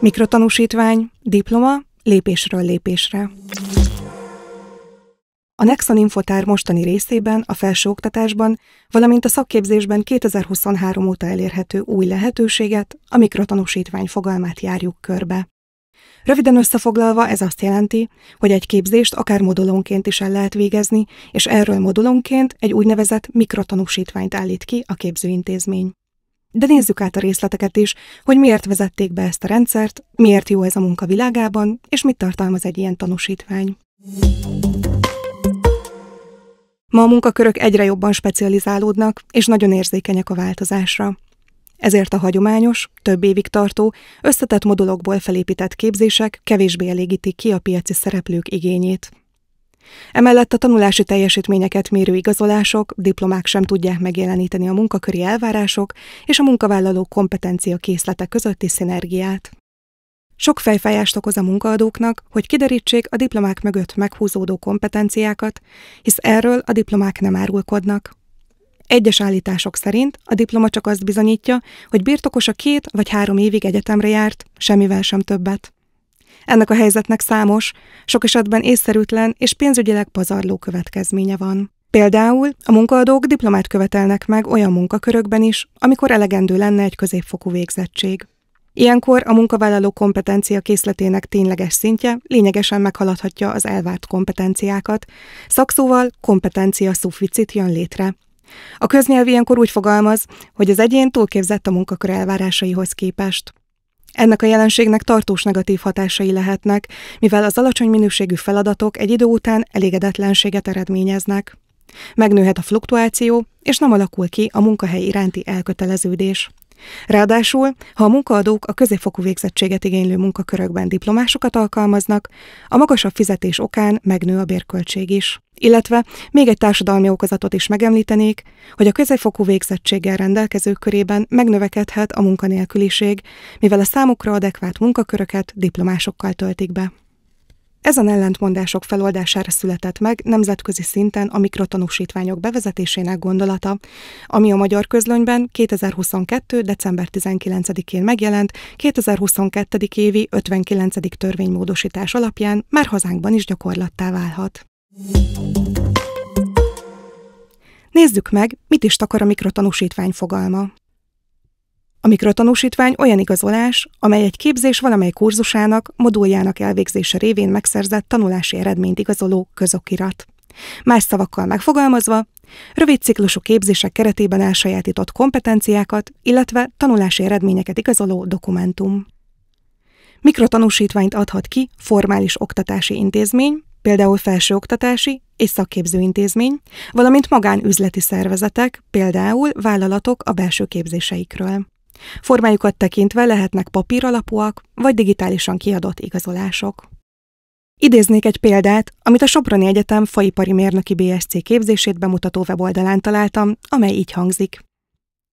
Mikrotanúsítvány, diploma, lépésről lépésre. A Nexon Infotár mostani részében a felsőoktatásban, valamint a szakképzésben 2023 óta elérhető új lehetőséget, a mikrotanúsítvány fogalmát járjuk körbe. Röviden összefoglalva ez azt jelenti, hogy egy képzést akár modulonként is el lehet végezni, és erről modulonként egy úgynevezett mikrotanúsítványt állít ki a képzőintézmény. De nézzük át a részleteket is, hogy miért vezették be ezt a rendszert, miért jó ez a munka világában, és mit tartalmaz egy ilyen tanúsítvány. Ma a munkakörök egyre jobban specializálódnak, és nagyon érzékenyek a változásra. Ezért a hagyományos, több évig tartó, összetett modulokból felépített képzések kevésbé elégítik ki a piaci szereplők igényét. Emellett a tanulási teljesítményeket mérő igazolások, diplomák sem tudják megjeleníteni a munkaköri elvárások és a munkavállaló kompetencia készlete közötti szinergiát. Sok fejfájást okoz a munkaadóknak, hogy kiderítsék a diplomák mögött meghúzódó kompetenciákat, hisz erről a diplomák nem árulkodnak. Egyes állítások szerint a diploma csak azt bizonyítja, hogy birtokos a két vagy három évig egyetemre járt, semmivel sem többet. Ennek a helyzetnek számos, sok esetben észszerűtlen és pénzügyileg pazarló következménye van. Például a munkaadók diplomát követelnek meg olyan munkakörökben is, amikor elegendő lenne egy középfokú végzettség. Ilyenkor a munkavállaló kompetencia készletének tényleges szintje lényegesen meghaladhatja az elvárt kompetenciákat, szakszóval kompetencia szuficit jön létre. A köznyelv ilyenkor úgy fogalmaz, hogy az egyén túlképzett a munkakör elvárásaihoz képest. Ennek a jelenségnek tartós negatív hatásai lehetnek, mivel az alacsony minőségű feladatok egy idő után elégedetlenséget eredményeznek. Megnőhet a fluktuáció, és nem alakul ki a munkahely iránti elköteleződés. Ráadásul, ha a munkaadók a középfokú végzettséget igénylő munkakörökben diplomásokat alkalmaznak, a magasabb fizetés okán megnő a bérköltség is. Illetve még egy társadalmi okozatot is megemlítenék, hogy a középfokú végzettséggel rendelkezők körében megnövekedhet a munkanélküliség, mivel a számukra adekvát munkaköröket diplomásokkal töltik be. Ezen ellentmondások feloldására született meg nemzetközi szinten a mikrotanúsítványok bevezetésének gondolata, ami a magyar közlönyben 2022. december 19-én megjelent 2022. évi 59. törvénymódosítás alapján már hazánkban is gyakorlattá válhat. Nézzük meg, mit is takar a mikrotanúsítvány fogalma. A mikrotanúsítvány olyan igazolás, amely egy képzés valamely kurzusának, moduljának elvégzése révén megszerzett tanulási eredményt igazoló közokirat. Más szavakkal megfogalmazva, rövid ciklusú képzések keretében elsajátított kompetenciákat, illetve tanulási eredményeket igazoló dokumentum. Mikrotanúsítványt adhat ki formális oktatási intézmény, például felsőoktatási és szakképző intézmény, valamint magánüzleti szervezetek, például vállalatok a belső képzéseikről. Formájukat tekintve lehetnek papíralapúak vagy digitálisan kiadott igazolások. Idéznék egy példát, amit a Soproni Egyetem faipari mérnöki BSC képzését bemutató weboldalán találtam, amely így hangzik.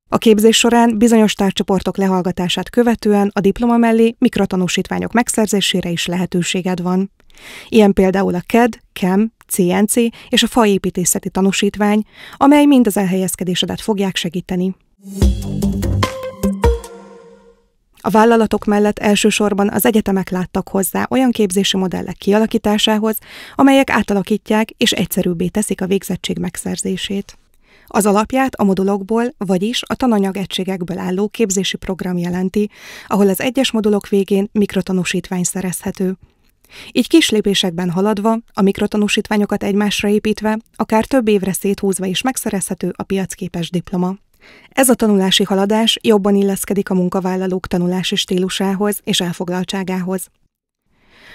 A képzés során bizonyos tárcsoportok lehallgatását követően a diploma mellé mikrotanúsítványok megszerzésére is lehetőséged van. Ilyen például a KED, KEM, CNC és a faépítészeti tanúsítvány, amely mind az elhelyezkedésedet fogják segíteni. A vállalatok mellett elsősorban az egyetemek láttak hozzá olyan képzési modellek kialakításához, amelyek átalakítják és egyszerűbbé teszik a végzettség megszerzését. Az alapját a modulokból, vagyis a tananyagegységekből álló képzési program jelenti, ahol az egyes modulok végén mikrotanúsítvány szerezhető. Így kis lépésekben haladva, a mikrotanúsítványokat egymásra építve, akár több évre széthúzva is megszerezhető a piacképes diploma. Ez a tanulási haladás jobban illeszkedik a munkavállalók tanulási stílusához és elfoglaltságához.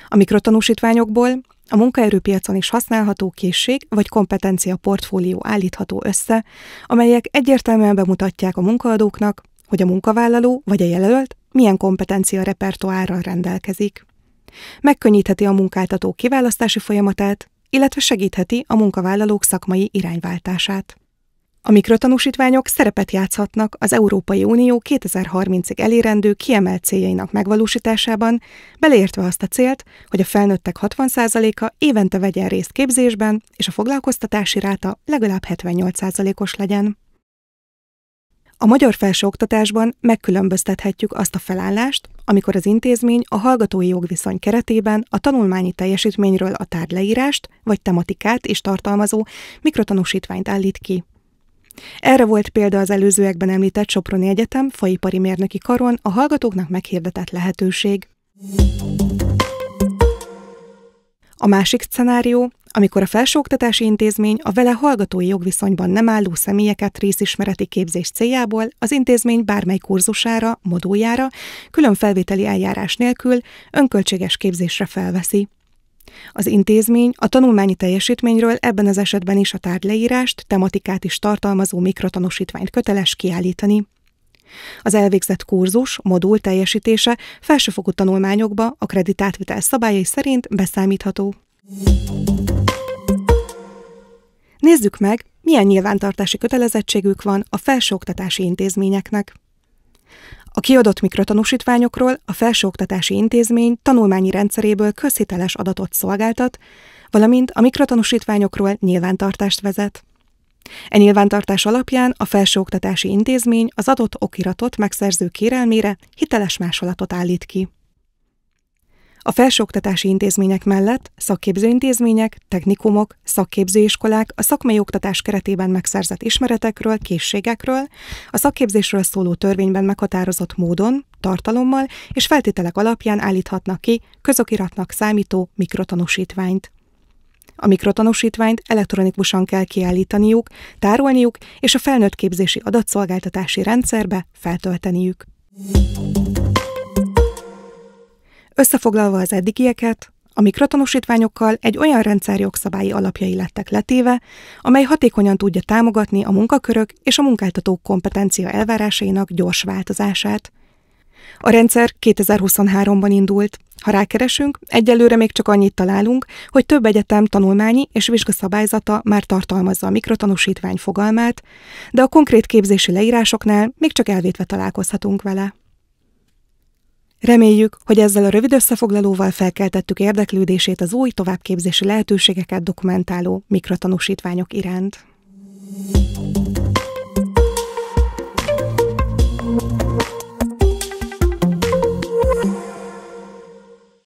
A mikrotanúsítványokból a munkaerőpiacon is használható készség vagy kompetencia portfólió állítható össze, amelyek egyértelműen bemutatják a munkaadóknak, hogy a munkavállaló vagy a jelölt milyen kompetencia repertoárral rendelkezik. Megkönnyítheti a munkáltató kiválasztási folyamatát, illetve segítheti a munkavállalók szakmai irányváltását. A mikrotanúsítványok szerepet játszhatnak az Európai Unió 2030-ig elérendő kiemelt céljainak megvalósításában, beleértve azt a célt, hogy a felnőttek 60%-a évente vegyen részt képzésben, és a foglalkoztatási ráta legalább 78%-os legyen. A magyar felsőoktatásban megkülönböztethetjük azt a felállást, amikor az intézmény a hallgatói jogviszony keretében a tanulmányi teljesítményről a tárgyleírást vagy tematikát is tartalmazó mikrotanúsítványt állít ki. Erre volt példa az előzőekben említett Soproni Egyetem faipari mérnöki karon a hallgatóknak meghirdetett lehetőség. A másik szenárió, amikor a felsőoktatási intézmény a vele hallgatói jogviszonyban nem álló személyeket részismereti képzés céljából az intézmény bármely kurzusára, moduljára, külön felvételi eljárás nélkül önköltséges képzésre felveszi. Az intézmény a tanulmányi teljesítményről ebben az esetben is a tárgyleírást, tematikát is tartalmazó mikrotanúsítványt köteles kiállítani. Az elvégzett kurzus, modul teljesítése felsőfokú tanulmányokba a kreditátvitel szabályai szerint beszámítható. Nézzük meg, milyen nyilvántartási kötelezettségük van a felsőoktatási intézményeknek. A kiadott mikrotanúsítványokról a felsőoktatási intézmény tanulmányi rendszeréből közhiteles adatot szolgáltat, valamint a mikrotanúsítványokról nyilvántartást vezet. E nyilvántartás alapján a felsőoktatási intézmény az adott okiratot megszerző kérelmére hiteles másolatot állít ki. A felsőoktatási intézmények mellett szakképzőintézmények, technikumok, szakképzőiskolák a szakmai oktatás keretében megszerzett ismeretekről, készségekről, a szakképzésről szóló törvényben meghatározott módon, tartalommal és feltételek alapján állíthatnak ki közokiratnak számító mikrotanúsítványt. A mikrotanúsítványt elektronikusan kell kiállítaniuk, tárolniuk és a felnőtt képzési adatszolgáltatási rendszerbe feltölteniük. Összefoglalva az eddigieket, a mikrotanúsítványokkal egy olyan rendszer jogszabályi alapjai lettek letéve, amely hatékonyan tudja támogatni a munkakörök és a munkáltatók kompetencia elvárásainak gyors változását. A rendszer 2023-ban indult. Ha rákeresünk, egyelőre még csak annyit találunk, hogy több egyetem tanulmányi és vizsgaszabályzata már tartalmazza a mikrotanúsítvány fogalmát, de a konkrét képzési leírásoknál még csak elvétve találkozhatunk vele. Reméljük, hogy ezzel a rövid összefoglalóval felkeltettük érdeklődését az új továbbképzési lehetőségeket dokumentáló mikrotanúsítványok iránt.